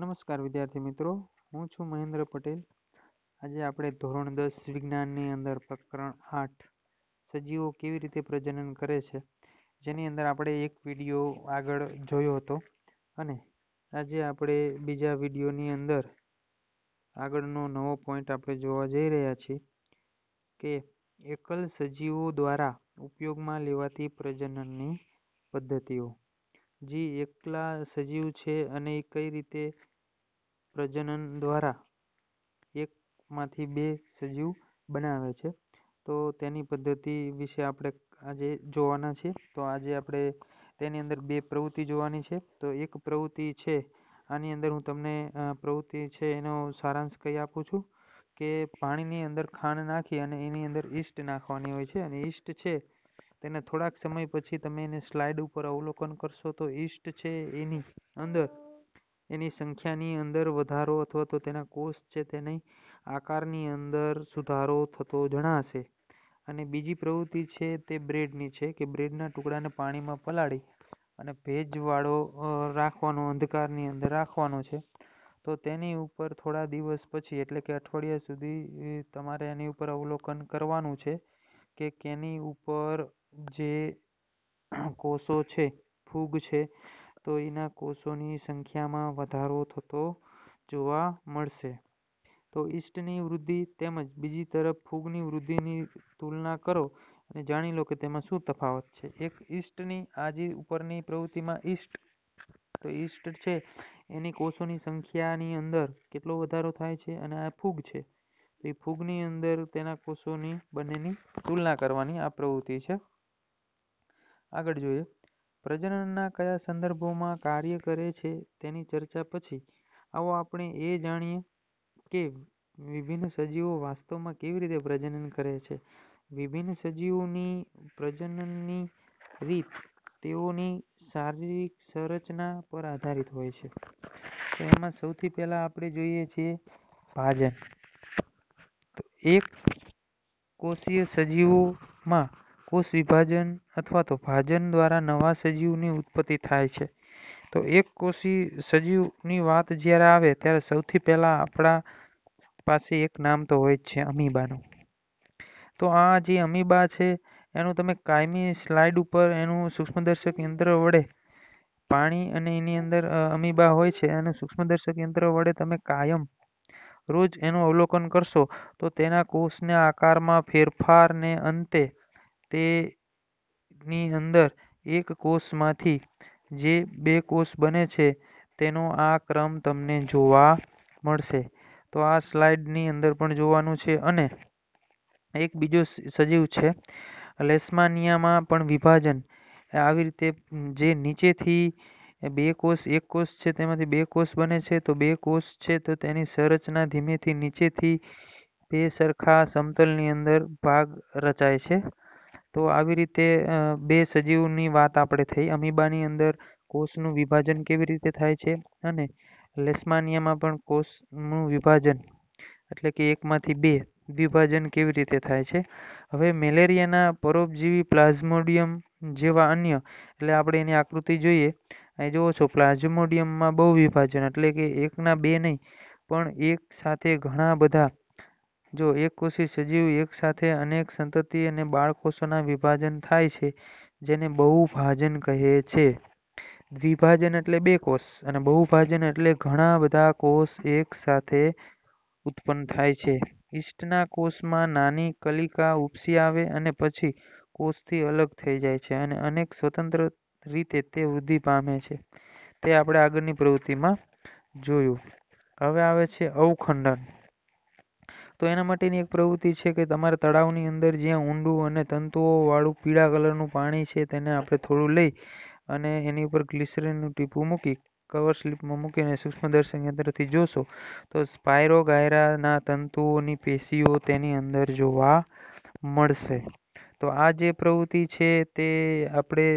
નમસ્કાર વિદ્યાર્થી મિત્રો હું છું મહેન્દ્ર પટેલ આજે આપણે ધોરણ દસ વિજ્ઞાનની અંદર પ્રકરણ આઠ સજીવો કેવી રીતે પ્રજનન કરે છે જેની અંદર આપણે એક વિડીયો આગળ જોયો હતો અને આજે આપણે બીજા વિડીયોની અંદર આગળનો નવો પોઈન્ટ આપણે જોવા જઈ રહ્યા છીએ કે એકલ સજીવો દ્વારા ઉપયોગમાં લેવાતી પ્રજનનની પદ્ધતિઓ જે એકલા સજીવ છે અને એ કઈ રીતે પ્રજનન દ્વારા એકમાંથી બે સજીવ બનાવે છે તો તેની પદ્ધતિ વિશે આપણે આજે જોવાના છે તો આજે આપણે તેની અંદર બે પ્રવૃત્તિ જોવાની છે તો એક પ્રવૃત્તિ છે આની અંદર હું તમને પ્રવૃત્તિ છે એનો સારાંશ કહી આપું છું કે પાણીની અંદર ખાંડ નાખી અને એની અંદર ઈષ્ટ નાખવાની હોય છે અને ઈસ્ટ છે તેને થોડાક સમય પછી તમે એને સ્લાઇડ ઉપર અવલોકન કરશો તો ઈસ્ટ છે એની અંદર એની સંખ્યાની અંદર વધારો અથવા તો તેના કોષ છે તેની આકારની અંદર સુધારો થતો જણાશે અને બીજી પ્રવૃત્તિ છે તે બ્રેડની છે કે બ્રેડના ટુકડાને પાણીમાં પલાળી અને ભેજવાળો રાખવાનો અંધકારની અંદર રાખવાનો છે તો તેની ઉપર થોડા દિવસ પછી એટલે કે અઠવાડિયા સુધી તમારે એની ઉપર અવલોકન કરવાનું છે કે કેની ઉપર જે કોષો છે ફૂગ છે તો એના કોષોની સંખ્યામાં વધારો થતો જોવા મળશે. તો ઈસ્ટની વૃદ્ધિ તેમજ બીજી તરફ ફૂગની વૃદ્ધિની તુલના કરો અને જાણી લો કે તેમાં શું તફાવત છે. એક ઈસ્ટની આજે ઉપરની પ્રવૃત્તિમાં યીસ્ટ તો યીસ્ટ છે એની કોષોની સંખ્યાની અંદર કેટલો વધારો થાય છે અને આ ફૂગ છે તો એ ફૂગની અંદર તેના કોષોની બંનેની તુલના કરવાની આ પ્રવૃત્તિ છે. આગળ જોઈએ પ્રજનનના કયા સંદર્ભોમાં કાર્ય કરે છે તેની ચર્ચા પછી, આવો આપણે એ જાણીએ કે વિભિન્ન સજીવો વાસ્તવમાં કેવી રીતે પ્રજનન કરે છે. વિભિન્ન સજીવોની પ્રજનનની રીત તેઓની શારીરિક સંરચના પર આધારિત હોય છે. તો એમાં સૌથી પહેલા આપણે જોઈએ છીએ ભાજન. એક એકકોષીય સજીવોમાં કોષ વિભાજન અથવા તો ભાજન દ્વારા નવા સજીવની ઉત્પત્તિ થાય છે તો એક કોષી સજીવની વાત જ્યારે આવે ત્યારે સૌથી પહેલાં આપણા પાસે એક નામ તો હોય જ છે અમીબાનું તો આ જે અમીબા છે એનું તમે કાયમી સ્લાઇડ ઉપર એનું સૂક્ષ્મદર્શક યંત્ર વડે પાણી અને એની અંદર અમીબા હોય છે અને સૂક્ષ્મદર્શક યંત્ર વડે તમે કાયમ રોજ એનું અવલોકન કરશો તો તેના કોષને આકારમાં ફેરફારને અંતે તેની અંદર એક કોષમાંથી જે બે કોષ બને છે તેનો આ ક્રમ તમને જોવા મળશે તો આ સ્લાઇડની અંદર પણ જોવાનું છે અને એક બીજો સજીવ છે લેસ્માનિયામાં પણ વિભાજન આવી રીતે જે નીચેથી બે કોષ એક કોષ છે તેમાંથી બે કોષ બને છે તો બે કોષ છે તો તેની સંરચના ધીમેથી નીચેથી બે સરખા સમતલની અંદર ભાગ રચાય છે તો આવી રીતે બે સજીવની વાત આપણે થઈ અમીબાની અંદર કોષનું વિભાજન કેવી રીતે થાય છે અને લેસ્માનિયામાં પણ કોષનું વિભાજન એટલે કે એકમાંથી બે વિભાજન કેવી રીતે થાય છે હવે મેલેરિયાના પરોપજીવી પ્લાઝ્મોડિયમ જેવા અન્ય એટલે આપણે એની આકૃતિ જોઈએ અહીં જુઓ છો પ્લાઝ્મોડિયમમાં બહુ વિભાજન એટલે કે એકના બે નહીં પણ એક સાથે ઘણા બધા જો એકકોષી સજીવ એક સાથે અનેક સંતતિ અને બાળકોષોના વિભાજન થાય છે જેને બહુભાજન કહે છે દ્વિભાજન એટલે બે કોષ અને બહુભાજન એટલે ઘણા બધા કોષ એક સાથે ઉત્પન્ન થાય છે ઈસ્ટના કોષમાં નાની કલિકા ઉપસી આવે અને પછી કોષથી અલગ થઈ જાય છે અને અનેક સ્વતંત્ર રીતે તે વૃદ્ધિ પામે છે તે આપણે આગળની પ્રવૃત્તિમાં જોયું હવે આવે છે અવખંડન તો એના માટેની એક પ્રવૃત્તિ છે કે તમારા તળાવની અંદર જ્યાં ઊંડું અને તંતુઓવાળું પીળા કલરનું પાણી છે તેને આપણે થોડું લઈ અને એની ઉપર ગ્લિસરીનનું ટીપું મૂકી કવર સ્લિપમાં મૂકીને સૂક્ષ્મદર્શક યંત્રથી જોશો તો સ્પાયરો ગાયરાના તંતુઓની પેશીઓ તેની અંદર જોવા મળશે તો આ જે પ્રવૃત્તિ છે તે આપણે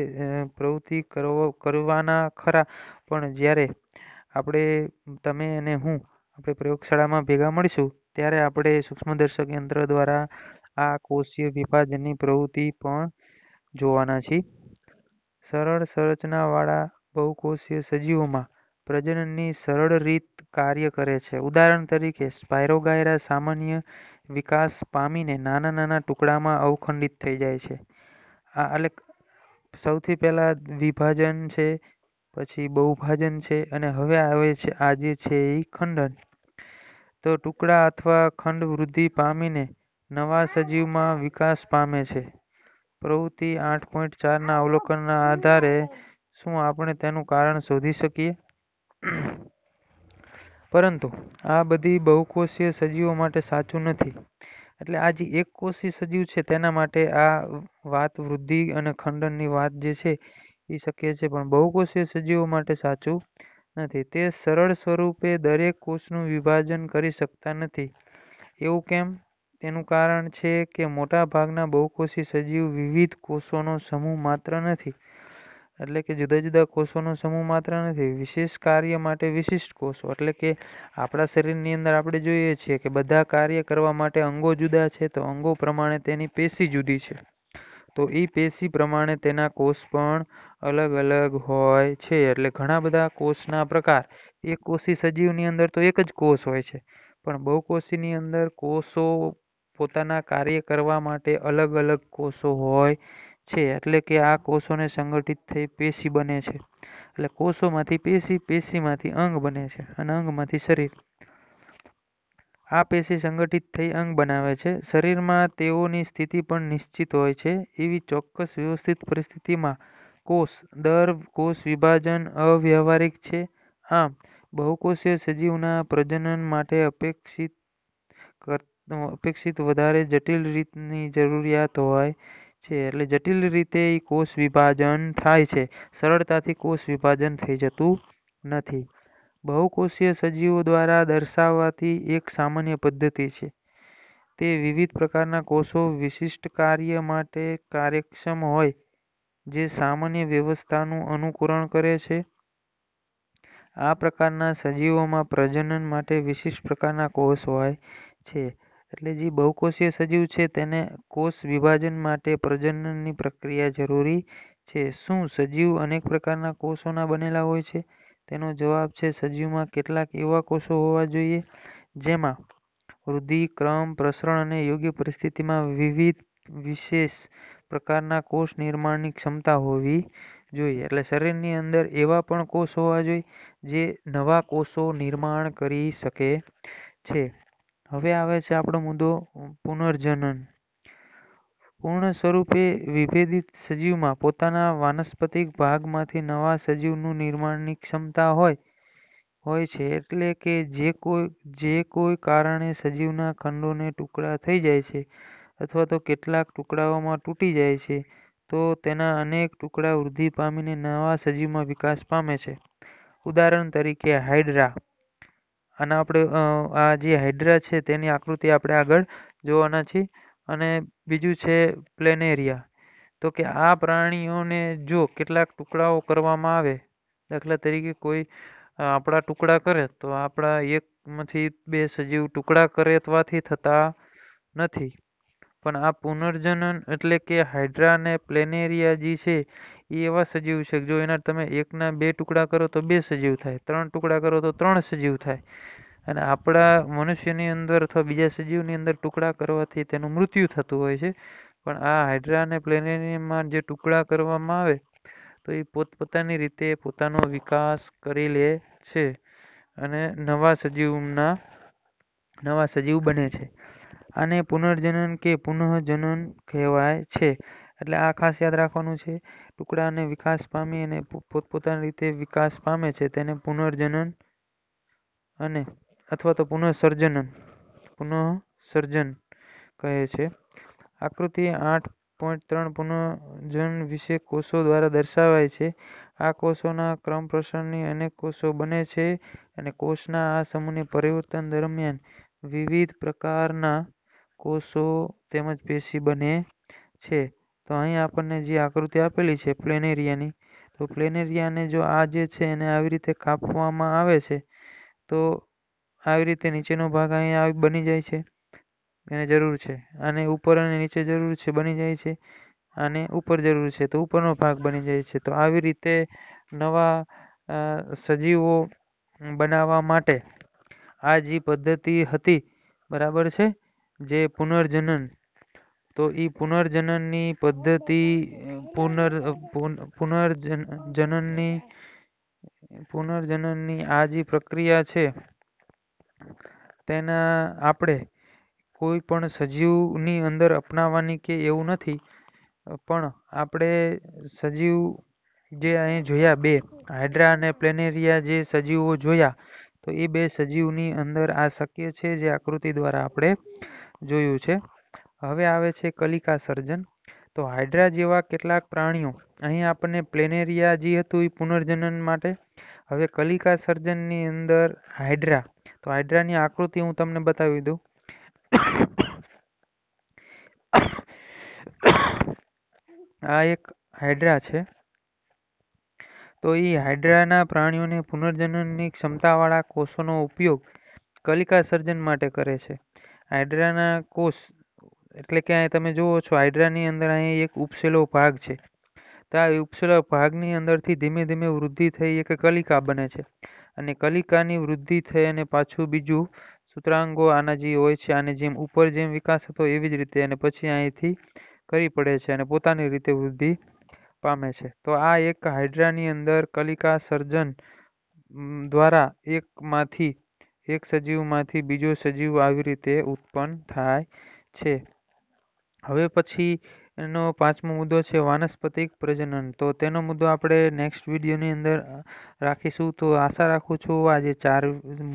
પ્રવૃત્તિ કરવાના ખરા પણ જ્યારે આપણે તમે અને હું આપણે પ્રયોગશાળામાં ભેગા મળીશું ત્યારે આપણે સૂક્ષ્મદર્શક યંત્ર દ્વારા આ કોષીય વિભાજનની પ્રવૃત્તિ પણ જોવાના છીએ સરળ સંરચનાવાળા બહુકોષીય સજીવોમાં પ્રજનનની સરળ રીત કાર્ય કરે છે ઉદાહરણ તરીકે સ્પાયરોગાયરા સામાન્ય વિકાસ પામીને નાના નાના ટુકડામાં અવખંડિત થઈ જાય છે આ એટલે સૌથી પહેલા વિભાજન છે પછી બહુભાજન છે અને હવે આવે છે આજે છે એ ખંડન તો ટુકડા અથવા ખંડ વૃદ્ધિ પામીને નવા સજીવમાં વિકાસ પામે છે પ્રવૃત્તિ આઠ પોઈન્ટ ચારના અવલોકનના આધારે શું આપણે તેનું કારણ શોધી શકીએ પરંતુ આ બધી બહુકોષીય સજીવો માટે સાચું નથી એટલે આ જે એક કોષી સજીવ છે તેના માટે આ વાત વૃદ્ધિ અને ખંડનની વાત જે છે એ શક્ય છે પણ બહુકોષીય સજીવો માટે સાચું નથી તે સરળ સ્વરૂપે દરેક કોષનું વિભાજન કરી શકતા નથી એવું કેમ તેનું કારણ છે કે મોટા મોટાભાગના બહુકોષી સજીવ વિવિધ કોષોનો સમૂહ માત્ર નથી એટલે કે જુદા જુદા કોષોનો સમૂહ માત્ર નથી વિશેષ કાર્ય માટે વિશિષ્ટ કોષો એટલે કે આપણા શરીરની અંદર આપણે જોઈએ છીએ કે બધા કાર્ય કરવા માટે અંગો જુદા છે તો અંગો પ્રમાણે તેની પેશી જુદી છે તો એ પેશી પ્રમાણે તેના કોષ પણ અલગ અલગ હોય છે એટલે ઘણા બધા કોષના પ્રકાર એક કોષી સજીવની અંદર તો એક જ કોષ હોય છે પણ બહુકોષીની અંદર કોષો પોતાના કાર્ય કરવા માટે અલગ અલગ કોષો હોય છે એટલે કે આ કોષોને સંગઠિત થઈ પેશી બને છે એટલે કોષોમાંથી પેશી પેશીમાંથી અંગ બને છે અને અંગમાંથી શરીર આ પેશી સંગઠિત થઈ અંગ બનાવે છે શરીરમાં તેઓની સ્થિતિ પણ નિશ્ચિત હોય છે એવી ચોક્કસ વ્યવસ્થિત પરિસ્થિતિમાં કોષ દર કોષ વિભાજન અવ્યવહારિક છે આમ બહુકોષીય સજીવના પ્રજનન માટે અપેક્ષિત અપેક્ષિત વધારે જટિલ રીતની જરૂરિયાત હોય છે એટલે જટિલ રીતે કોષ વિભાજન થાય છે સરળતાથી કોષ વિભાજન થઈ જતું નથી બહુકોષીય સજીવો દ્વારા દર્શાવવાતી એક સામાન્ય પદ્ધતિ છે તે વિવિધ પ્રકારના કોષો વિશિષ્ટ કાર્ય માટે કાર્યક્ષમ હોય જે સામાન્ય વ્યવસ્થાનું અનુકરણ કરે છે આ પ્રકારના સજીવોમાં પ્રજનન માટે વિશિષ્ટ પ્રકારના કોષ હોય છે એટલે જે બહુકોષીય સજીવ છે તેને કોષ વિભાજન માટે પ્રજનનની પ્રક્રિયા જરૂરી છે શું સજીવ અનેક પ્રકારના કોષોના બનેલા હોય છે તેનો જવાબ છે સજીવમાં કેટલાક એવા કોષો હોવા જોઈએ જેમાં વૃદ્ધિ, ક્રમ, પ્રસરણ અને યોગ્ય પરિસ્થિતિમાં વિવિધ વિશેષ પ્રકારના કોષ નિર્માણની ક્ષમતા હોવી જોઈએ. એટલે શરીરની અંદર એવા પણ કોષ હોવા જોઈએ જે નવા કોષો નિર્માણ કરી શકે છે. હવે આવે છે આપણો મુદ્દો પુનર્જનન પૂર્ણ સ્વરૂપે વિભેદિત સજીવમાં પોતાના વાનસ્પતિક ભાગમાંથી નવા સજીવનું નિર્માણની ક્ષમતા હોય હોય છે એટલે કે જે કોઈ જે કોઈ કારણે સજીવના ખંડોને ટુકડા થઈ જાય છે અથવા તો કેટલાક ટુકડાઓમાં તૂટી જાય છે તો તેના અનેક ટુકડા વૃદ્ધિ પામીને નવા સજીવમાં વિકાસ પામે છે ઉદાહરણ તરીકે હાઇડ્રા અને આપણે આ જે હાઇડ્રા છે તેની આકૃતિ આપણે આગળ જોવાના છીએ અને બીજું છે પ્લેનેરિયા તો કે આ પ્રાણીઓને જો કેટલાક ટુકડાઓ કરવામાં આવે દાખલા તરીકે કોઈ આપણા ટુકડા કરે તો આપણા એકમાંથી બે સજીવ ટુકડા કરે કરવાથી થતા નથી પણ આ પુનર્જનન એટલે કે હાઇડ્રા અને પ્લેનેરિયા જે છે એ એવા સજીવ છે જો એના તમે એકના બે ટુકડા કરો તો બે સજીવ થાય ત્રણ ટુકડા કરો તો ત્રણ સજીવ થાય અને આપણા મનુષ્યની અંદર અથવા બીજા સજીવની અંદર ટુકડા કરવાથી તેનું મૃત્યુ થતું હોય છે પણ આ હાઇડ્રા અને પ્લેનેરિયમમાં જે ટુકડા કરવામાં આવે તો એ પોતપોતાની રીતે પોતાનો વિકાસ કરી લે છે અને નવા સજીવના નવા સજીવ બને છે આને પુનર્જનન કે પુનઃજનન કહેવાય છે એટલે આ ખાસ યાદ રાખવાનું છે ટુકડાને વિકાસ પામી અને પોતપોતાની રીતે વિકાસ પામે છે તેને પુનર્જનન અને અથવા તો પુનઃસર્જન પુનઃસર્જન કહે છે આકૃતિ આઠ પોઈન્ટ ત્રણ પુનઃજન વિશે કોષો દ્વારા દર્શાવાય છે આ કોષોના ક્રમ પ્રસરણની અનેક કોષો બને છે અને કોષના આ સમૂહને પરિવર્તન દરમિયાન વિવિધ પ્રકારના કોષો તેમજ પેશી બને છે તો અહીં આપણને જે આકૃતિ આપેલી છે પ્લેનેરિયાની તો પ્લેનેરિયાને જો આ જે છે એને આવી રીતે કાપવામાં આવે છે તો આવી રીતે નીચેનો ભાગ અહીંયા બની જાય છે એને જરૂર છે અને ઉપર અને નીચે જરૂર છે બની જાય છે અને ઉપર જરૂર છે તો ઉપરનો ભાગ બની જાય છે તો આવી રીતે નવા સજીવો બનાવવા માટે આ જે પદ્ધતિ હતી બરાબર છે જે પુનર્જનન તો એ પુનર્જનનની પદ્ધતિ પુનર જનનની પુનર્જનનની આ જે પ્રક્રિયા છે તેના આપણે કોઈ પણ સજીવની અંદર અપનાવવાની કે એવું નથી પણ આપણે સજીવ જે અહીં જોયા બે હાઇડ્રા અને પ્લેનેરિયા જે સજીવો જોયા તો એ બે સજીવની અંદર આ શક્ય છે જે આકૃતિ દ્વારા આપણે જોયું છે હવે આવે છે કલિકા સર્જન તો હાઇડ્રા જેવા કેટલાક પ્રાણીઓ અહીં આપણને પ્લેનેરિયા જે હતું એ પુનર્જનન માટે હવે કલિકા સર્જનની અંદર હાઇડ્રા તો હાઇડ્રાની આકૃતિ હું તમને બતાવી દઉં આ એક હાઇડ્રા છે તો એ હાઇડ્રાના પ્રાણીઓને પુનર્જનનની ક્ષમતાવાળા કોષોનો ઉપયોગ કલિકા સર્જન માટે કરે છે હાઇડ્રાના કોષ એટલે કે અહીં તમે જુઓ છો હાઇડ્રાની અંદર અહીં એક ઉપસેલો ભાગ છે તો આ ઉપસેલો ભાગની અંદરથી ધીમે ધીમે વૃદ્ધિ થઈ એક કલિકા બને છે અને કલિકાની વૃદ્ધિ થઈ અને પાછું બીજું સૂત્રાંગો આના જે હોય છે આને જેમ ઉપર જેમ વિકાસ હતો એવી જ રીતે અને પછી અહીંથી કરી પડે છે અને પોતાની રીતે વૃદ્ધિ પામે છે તો આ એક હાઇડ્રાની અંદર કલિકા સર્જન દ્વારા એકમાંથી એક સજીવમાંથી બીજો સજીવ આવી રીતે ઉત્પન્ન થાય છે હવે પછી એનો પાંચમો મુદ્દો છે વાનસ્પતિક પ્રજનન તો તેનો મુદ્દો આપણે નેક્સ્ટ વિડીયોની અંદર રાખીશું તો આશા રાખું છું આ જે ચાર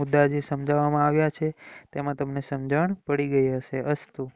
મુદ્દા જે સમજાવવામાં આવ્યા છે તેમાં તમને સમજણ પડી ગઈ હશે અસ્તુ